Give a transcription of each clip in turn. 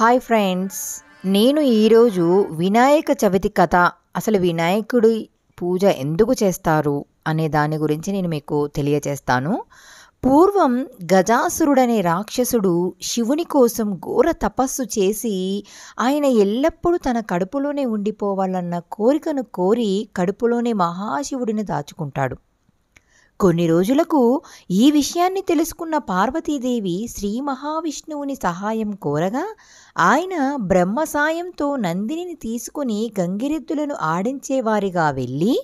hi friends నేను ఈరోజు వినాయక చవితి కథ అసలు వినాయకుడి పూజ ఎందుకు చేస్తారు అనే దాని గురించి నేను మీకు తెలియజేస్తాను పూర్వం గజాసురుడనే రాక్షసుడు శివుని కోసం ఘోర తపస్సు చేసి ఆయన ఎల్లప్పుడూ తన కడుపులోనే ఉండిపోవాలన్న కోరికను కోరి కడుపులోనే మహాశివుడిని దాచుకుంటాడు కొన్ని రోజులకు ఈ విషయాన్ని తెలుసుకున్న పార్వతీదేవి శ్రీ మహావిష్ణువుని సహాయం కోరగా ఆయన బ్రహ్మ సాయంతో నందినిని తీసుకుని గంగిరెద్దులను ఆడించేవారిగా వెళ్ళి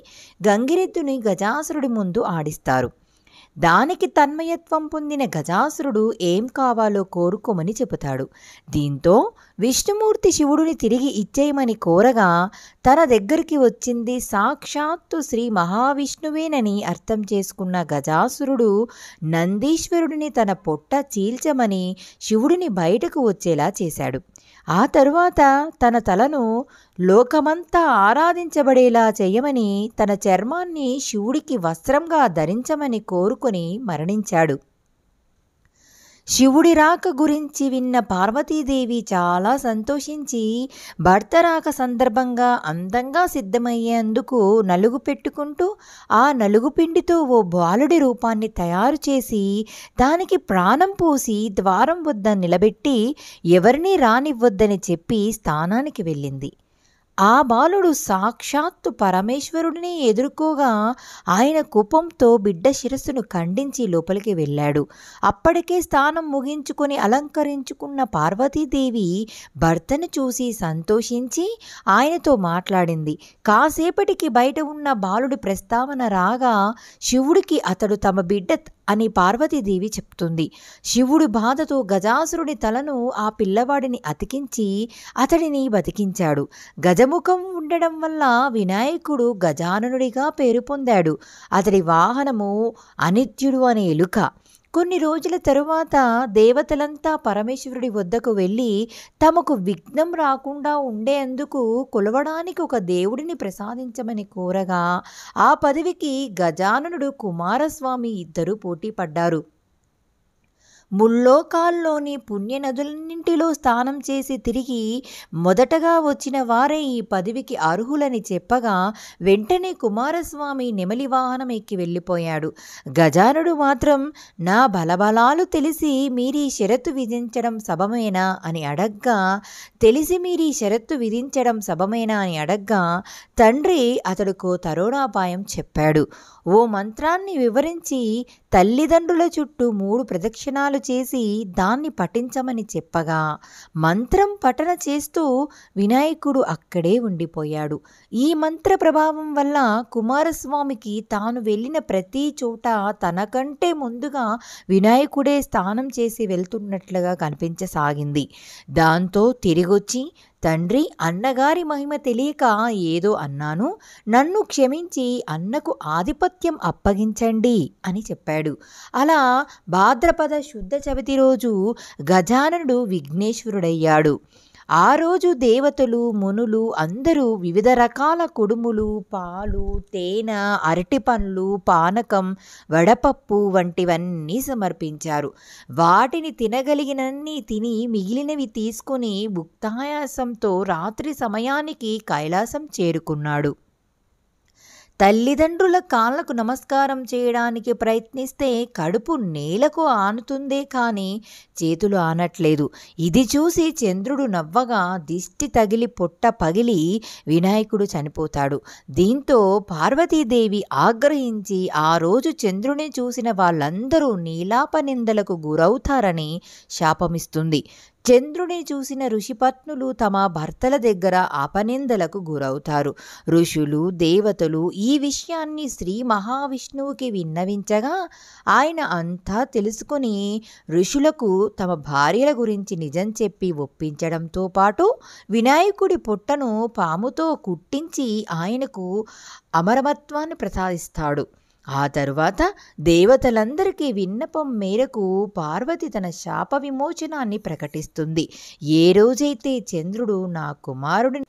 గంగిరెద్దుని గజాసురుడి ముందు ఆడిస్తారు దానికి తన్మయత్వం పొందిన గజాసురుడు ఏం కావాలో కోరుకోమని చెబుతాడు దీంతో విష్ణుమూర్తి శివుడిని తిరిగి ఇచ్చేయమని కోరగా తన దగ్గరికి వచ్చింది సాక్షాత్తు శ్రీ మహావిష్ణువేనని అర్థం చేసుకున్న గజాసురుడు నందీశ్వరుడిని తన పొట్ట చీల్చమని శివుడిని బయటకు వచ్చేలా చేశాడు ఆ తరువాత తన తలను లోకమంతా ఆరాధించబడేలా చేయమని తన చర్మాన్ని శివుడికి వస్త్రంగా ధరించమని కోరుకొని మరణించాడు శివుడి రాక గురించి విన్న పార్వతీదేవి చాలా సంతోషించి భర్త రాక సందర్భంగా అందంగా సిద్ధమయ్యేందుకు నలుగు పెట్టుకుంటూ ఆ నలుగు పిండితో ఓ బాలుడి రూపాన్ని తయారు చేసి దానికి ప్రాణం పోసి ద్వారం వద్ద నిలబెట్టి ఎవరినీ రానివ్వద్దని చెప్పి స్థానానికి వెళ్ళింది ఆ బాలుడు సాక్షాత్తు పరమేశ్వరుడిని ఎదుర్కోగా ఆయన కుపంతో బిడ్డ శిరస్సును ఖండించి లోపలికి వెళ్ళాడు అప్పటికే స్థానం ముగించుకొని అలంకరించుకున్న పార్వతీదేవి భర్తను చూసి సంతోషించి ఆయనతో మాట్లాడింది కాసేపటికి బయట ఉన్న బాలుడి ప్రస్తావన రాగా శివుడికి అతడు తమ బిడ్డ అని పార్వతీదేవి చెప్తుంది శివుడు బాధతో గజాసురుడి తలను ఆ పిల్లవాడిని అతికించి అతడిని బతికించాడు గజ గజముఖం ఉండడం వల్ల వినాయకుడు గజాననుడిగా పేరు పొందాడు అతడి వాహనము అనిత్యుడు అనే ఎలుక కొన్ని రోజుల తరువాత దేవతలంతా పరమేశ్వరుడి వద్దకు వెళ్ళి తమకు విఘ్నం రాకుండా ఉండేందుకు కొలవడానికి ఒక దేవుడిని ప్రసాదించమని కోరగా ఆ పదవికి గజాననుడు కుమారస్వామి ఇద్దరు పోటీ పడ్డారు ముల్లోకాల్లోని పుణ్యనదులన్నింటిలో స్నానం చేసి తిరిగి మొదటగా వచ్చిన వారే ఈ పదవికి అర్హులని చెప్పగా వెంటనే కుమారస్వామి నెమలి వాహనం ఎక్కి వెళ్ళిపోయాడు గజానుడు మాత్రం నా బలబలాలు తెలిసి మీరీ షరతు విధించడం సభమేనా అని అడగ్గా తెలిసి మీరీ షరత్తు విధించడం సభమేనా అని అడగ్గా తండ్రి అతడుకు తరుణాపాయం చెప్పాడు ఓ మంత్రాన్ని వివరించి తల్లిదండ్రుల చుట్టూ మూడు ప్రదక్షిణాలు చేసి దాన్ని పఠించమని చెప్పగా మంత్రం పఠన చేస్తూ వినాయకుడు అక్కడే ఉండిపోయాడు ఈ మంత్ర ప్రభావం వల్ల కుమారస్వామికి తాను వెళ్ళిన ప్రతి చోట తనకంటే ముందుగా వినాయకుడే స్నానం చేసి వెళ్తున్నట్లుగా కనిపించసాగింది దాంతో తిరిగొచ్చి తండ్రి అన్నగారి మహిమ తెలియక ఏదో అన్నాను నన్ను క్షమించి అన్నకు ఆధిపత్యం అప్పగించండి అని చెప్పాడు అలా భాద్రపద శుద్ధ చవితి రోజు గజాననుడు విఘ్నేశ్వరుడయ్యాడు ఆ రోజు దేవతలు మునులు అందరూ వివిధ రకాల కుడుములు పాలు తేనె అరటి పండ్లు పానకం వడపప్పు వంటివన్నీ సమర్పించారు వాటిని తినగలిగినన్ని తిని మిగిలినవి తీసుకుని భుక్తాయాసంతో రాత్రి సమయానికి కైలాసం చేరుకున్నాడు తల్లిదండ్రుల కాళ్లకు నమస్కారం చేయడానికి ప్రయత్నిస్తే కడుపు నేలకు ఆనుతుందే కానీ చేతులు ఆనట్లేదు ఇది చూసి చంద్రుడు నవ్వగా దిష్టి తగిలి పొట్ట పగిలి వినాయకుడు చనిపోతాడు దీంతో పార్వతీదేవి ఆగ్రహించి ఆ రోజు చంద్రుని చూసిన వాళ్ళందరూ నీలాపనిందలకు గురవుతారని శాపమిస్తుంది చంద్రుని చూసిన ఋషిపత్నులు తమ భర్తల దగ్గర అపనిందలకు గురవుతారు ఋషులు దేవతలు ఈ విషయాన్ని శ్రీ మహావిష్ణువుకి విన్నవించగా ఆయన అంతా తెలుసుకుని ఋషులకు తమ భార్యల గురించి నిజం చెప్పి ఒప్పించడంతో పాటు వినాయకుడి పొట్టను పాముతో కుట్టించి ఆయనకు అమరమత్వాన్ని ప్రసాదిస్తాడు ఆ తరువాత దేవతలందరికీ విన్నపం మేరకు పార్వతి తన శాప విమోచనాన్ని ప్రకటిస్తుంది ఏ రోజైతే చంద్రుడు నా కుమారుడిని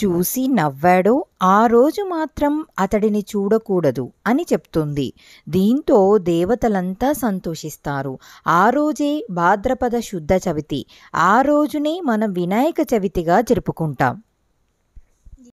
చూసి నవ్వాడో ఆ రోజు మాత్రం అతడిని చూడకూడదు అని చెప్తుంది దీంతో దేవతలంతా సంతోషిస్తారు ఆ రోజే భాద్రపద శుద్ధ చవితి ఆ రోజునే మనం వినాయక చవితిగా జరుపుకుంటాం